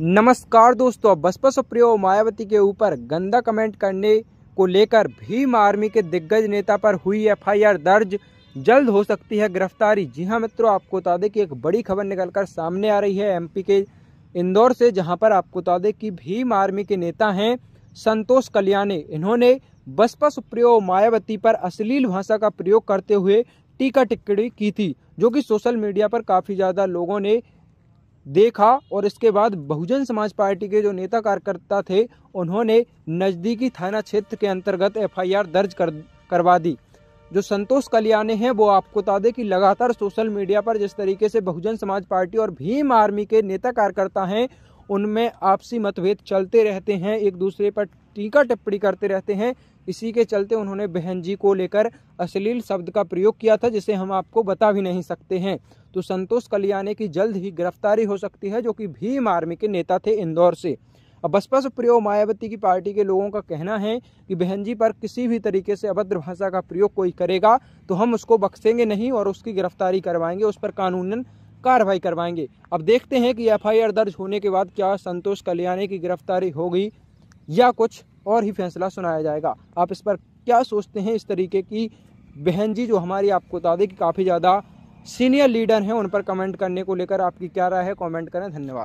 नमस्कार दोस्तों बसपा सुप्रियो मायावती के ऊपर गंदा कमेंट करने को लेकर भीम आर्मी के दिग्गज नेता पर हुई एफआईआर दर्ज जल्द हो सकती है गिरफ्तारी जी हाँ मित्रों आपको बता दें कि एक बड़ी खबर निकलकर सामने आ रही है एमपी के इंदौर से जहां पर आपको बता दें कि भीम आर्मी के नेता हैं संतोष कल्याणी इन्होंने बसपा सुप्रियो मायावती पर अश्लील भाषा का प्रयोग करते हुए टीका टिक्कड़ी की थी जो कि सोशल मीडिया पर काफ़ी ज़्यादा लोगों ने देखा और इसके बाद बहुजन समाज पार्टी के जो नेता कार्यकर्ता थे उन्होंने नज़दीकी थाना क्षेत्र के अंतर्गत एफआईआर दर्ज कर करवा दी जो संतोष कल्याण हैं वो आपको बता दें कि लगातार सोशल मीडिया पर जिस तरीके से बहुजन समाज पार्टी और भीम आर्मी के नेता कार्यकर्ता हैं उनमें आपसी मतभेद चलते रहते हैं एक दूसरे पर टीका टिप्पणी करते रहते हैं इसी के चलते उन्होंने बहन जी को लेकर अश्लील शब्द का प्रयोग किया था जिसे हम आपको बता भी नहीं सकते हैं तो संतोष कल्याण की जल्द ही गिरफ्तारी हो सकती है जो कि भीम आर्मी के नेता थे इंदौर से अब बसपा सुप्रियो मायावती की पार्टी के लोगों का कहना है कि बहन जी पर किसी भी तरीके से अभद्र भाषा का प्रयोग कोई करेगा तो हम उसको बख्शेंगे नहीं और उसकी गिरफ्तारी करवाएंगे उस पर कानूनन कार्रवाई करवाएंगे अब देखते हैं कि एफआईआर दर्ज होने के बाद क्या संतोष कल्याणी की गिरफ्तारी होगी या कुछ और ही फैसला सुनाया जाएगा आप इस पर क्या सोचते हैं इस तरीके की बहन जी जो हमारी आपको बता दें कि काफ़ी ज़्यादा सीनियर लीडर हैं उन पर कमेंट करने को लेकर आपकी क्या राय है कमेंट करें धन्यवाद